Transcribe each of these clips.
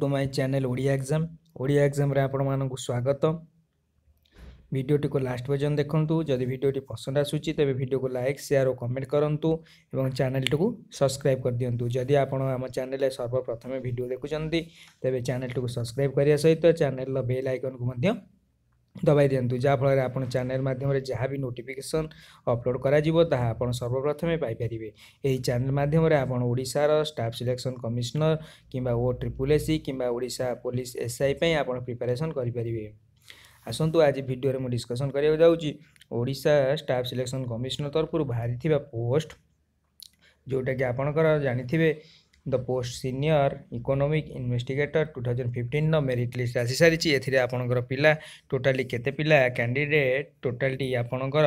তো my channel Odia exam Odia exam রে আপন মানকু স্বাগতম ভিডিওটি কো লাস্ট পর্যন্ত দেখন্তু যদি ভিডিওটি পছন্দ আসুচি তebe ভিডিও কো লাইক শেয়ার ও কমেন্ট করন্তু এবং চ্যানেল টু কো সাবস্ক্রাইব কর দিয়ন্তু যদি আপন আমা চ্যানেললে সর্বপ্রথম ভিডিও দেখো จ ান্তি তebe চ্যানেল টু কো সাবস্ক্রাইব করিয় সাইতো চ্যানেল ল বেল আইকন কো মধ্যে ଦବାଇ ଦିଅନ୍ତୁ ଯାହାଫଳରେ ଆପଣ ଚ୍ୟାନେଲ୍ ମାଧ୍ୟମରେ ଯାହା ବି ନୋଟିଫିକେସନ୍ ଅପଲୋଡ଼୍ କରାଯିବ ତାହା ଆପଣ ସର୍ବପ୍ରଥମେ ପାଇପାରିବେ ଏହି ଚ୍ୟାନେଲ୍ ମାଧ୍ୟମରେ ଆପଣ ଓଡ଼ିଶାର ଷ୍ଟାଫ୍ ସିଲେକ୍ସନ୍ କମିଶନର କିମ୍ବା ଓ ଟ୍ରିପୁଲ୍ ଏସ୍ସି କିମ୍ବା ଓଡ଼ିଶା ପୋଲିସ ଏସ୍ଆଇ ପାଇଁ ଆପଣ ପ୍ରିପାରେସନ୍ କରିପାରିବେ ଆସନ୍ତୁ ଆଜି ଭିଡ଼ିଓରେ ମୁଁ ଡିସ୍କସନ୍ କରିବାକୁ ଯାଉଛି ଓଡ଼ିଶା ଷ୍ଟାଫ୍ ସିଲେକ୍ସନ୍ କମିଶନର ତରଫରୁ ବାହାରିଥିବା ପୋଷ୍ଟ ଯେଉଁଟାକି ଆପଣଙ୍କର ଜାଣିଥିବେ the post senior economic investigator two thousand ଫିଫ୍ଟିନ୍ର ମେରିଟ୍ ଲିଷ୍ଟ ଆସିସାରିଛି ଏଥିରେ ଆପଣଙ୍କର ପିଲା ଟୋଟାଲି କେତେ ପିଲା କ୍ୟାଣ୍ଡିଡେଟ୍ ଟୋଟାଲଟି ଆପଣଙ୍କର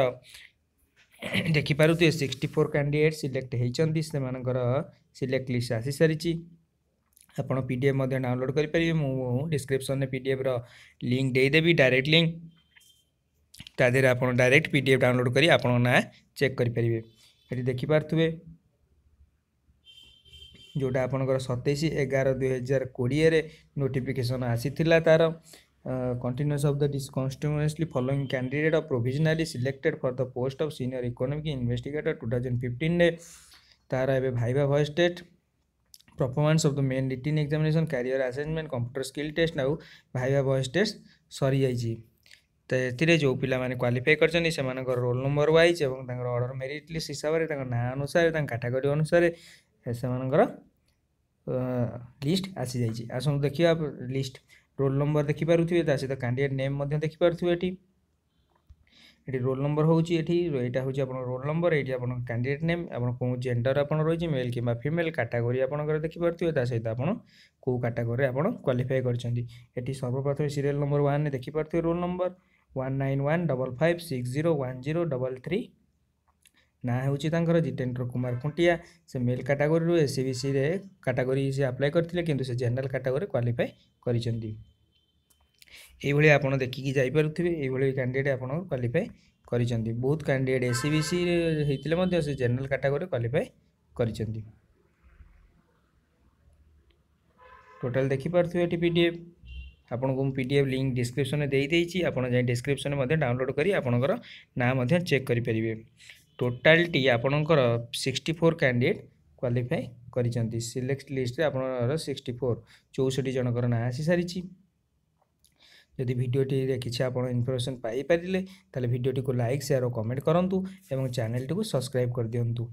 ଦେଖିପାରୁଥିବେ ସିକ୍ସଟି ଫୋର୍ କ୍ୟାଣ୍ଡିଡେଟ୍ ସିଲେକ୍ଟ ହୋଇଛନ୍ତି ସେମାନଙ୍କର ସିଲେକ୍ଟ ଲିଷ୍ଟ ଆସିସାରିଛି ଆପଣ ପି ଡି ଏଫ୍ ମଧ୍ୟ ଡାଉନଲୋଡ଼୍ କରିପାରିବେ ମୁଁ ଡିସ୍କ୍ରିପ୍ସନ୍ରେ ପି ଡି ଏଫ୍ର ଲିଙ୍କ୍ ଦେଇଦେବି ଡାଇରେକ୍ଟ ଲିଙ୍କ୍ ତା ଦେହରେ ଆପଣ direct P D F download କରି ଆପଣଙ୍କ ନାଁ ଚେକ୍ କରିପାରିବେ ଏଠି ଦେଖିପାରୁଥିବେ ଯେଉଁଟା ଆପଣଙ୍କର ସତେଇଶ ଏଗାର ଦୁଇହଜାର କୋଡ଼ିଏରେ ନୋଟିଫିକେସନ୍ ଆସିଥିଲା ତା'ର continuous of the discontinuously candidate of provisionally selected for the post of of senior economic two 2015 ଫିଫ୍ଟିନ୍ରେ ତାର ଏବେ viva voce test performance of the main written examination career assessment computer skill test ଆଉ viva voce test ସରିଯାଇଛି ତ ଏଥିରେ ଯେଉଁ ପିଲାମାନେ qualify କରିଛନ୍ତି ସେମାନଙ୍କର ରୋଲ୍ ନମ୍ବର ୱାଇଜ୍ ଏବଂ ତାଙ୍କର ଅର୍ଡ଼ର ମେରିଟ୍ ଲିଷ୍ଟ ହିସାବରେ ତାଙ୍କ ନାଁ ଅନୁସାରେ ତାଙ୍କ କାଟାଗୋରୀ ଅନୁସାରେ ସେମାନଙ୍କର ଲିଷ୍ଟ ଆସିଯାଇଛି ଆସନ୍ତୁ ଦେଖିବା ଲିଷ୍ଟ ରୋଲ୍ ନମ୍ବର ଦେଖିପାରୁଥିବେ ତା ସହିତ କ୍ୟାଣ୍ଡିଡେଟ୍ ନେମ୍ ମଧ୍ୟ ଦେଖିପାରୁଥିବେ ଏଠି এটি রোল নম্বর হচ্ছে এটি এটা হচ্ছে আপনার রোল নম্বর এটি আপনার ক্যান্ডিডেট নেম আপনার কেউ জেন্ডর আপনার রয়েছে মেল কিংবা ফিমেল ক্যাটাগোরি আপনার দেখিপারে তা সহ আপনার কেউ ক্যাটাগোরি আপনার কোয়ালিফাই করছেন এটি সর্বপ্রথমে সিরিয়াল নম্বর ওয়ানে দেখিপারে roll number one nine one double five six zero one zero double three ନାଁ ହେଉଛି ତାଙ୍କର ଜିତେନ୍ଦ୍ର କୁମାର ଖୁଣ୍ଟିଆ ସେ ମେଲ୍ କାଟାଗୋରୀରୁ ଏସ୍ସିବିସିରେ କାଟାଗୋରୀ ସେ ଆପ୍ଲାଏ କରିଥିଲେ କିନ୍ତୁ ସେ ଜେନେରାଲ୍ କାଟାଗୋରୀ କ୍ୱାଲିଫାଏ କରିଛନ୍ତି ଏଇଭଳି ଆପଣ ଦେଖିକି ଯାଇପାରୁଥିବେ ଏଇଭଳି କ୍ୟାଣ୍ଡିଡ଼େଟ୍ ଆପଣ କ୍ୱାଲିଫାଏ କରିଛନ୍ତି ବହୁତ କ୍ୟାଣ୍ଡିଡ଼େଟ୍ ଏସ୍ସିବିସି ହେଇଥିଲେ ମଧ୍ୟ ସେ ଜେନେରାଲ୍ କାଟାଗୋରୀ କ୍ୱାଲିଫାଏ କରିଛନ୍ତି ଟୋଟାଲ୍ ଦେଖିପାରୁଥିବେ ଏଠି ପି ଡି ଏଫ୍ ଆପଣଙ୍କୁ ମୁଁ ପି ଡି ଏଫ୍ ଲିଙ୍କ୍ ଡିସ୍କ୍ରିପ୍ସନ୍ରେ ଦେଇଦେଇଛି ଆପଣ ଯାଇ ଡିସ୍କ୍ରିପ୍ସନ୍ରେ ମଧ୍ୟ ଡାଉନଲୋଡ଼୍ କରି ଆପଣଙ୍କର ନାଁ ମଧ୍ୟ ଚେକ୍ କରିପାରିବେ ଟୋଟାଲଟି ଆପଣଙ୍କର ସିକ୍ସଟି ଫୋର୍ କ୍ୟାଣ୍ଡିଡ଼େଟ୍ କ୍ୱାଲିଫାଏ କରିଛନ୍ତି ସିଲେକ୍ଟ ଲିଷ୍ଟରେ ଆପଣଙ୍କର ସିକ୍ସଟି ଫୋର୍ ଚଉଷଠି ଜଣଙ୍କର ନାଁ ଆସିସାରିଛି ଯଦି ଭିଡ଼ିଓଟିରେ କିଛି ଆପଣ ଇନଫର୍ମେସନ୍ ପାଇପାରିଲେ ତାହେଲେ ଭିଡ଼ିଓଟିକୁ ଲାଇକ୍ ସେୟାର ଓ କମେଣ୍ଟ କରନ୍ତୁ ଏବଂ ଚ୍ୟାନେଲଟିକୁ ସବସ୍କ୍ରାଇବ୍ କରିଦିଅନ୍ତୁ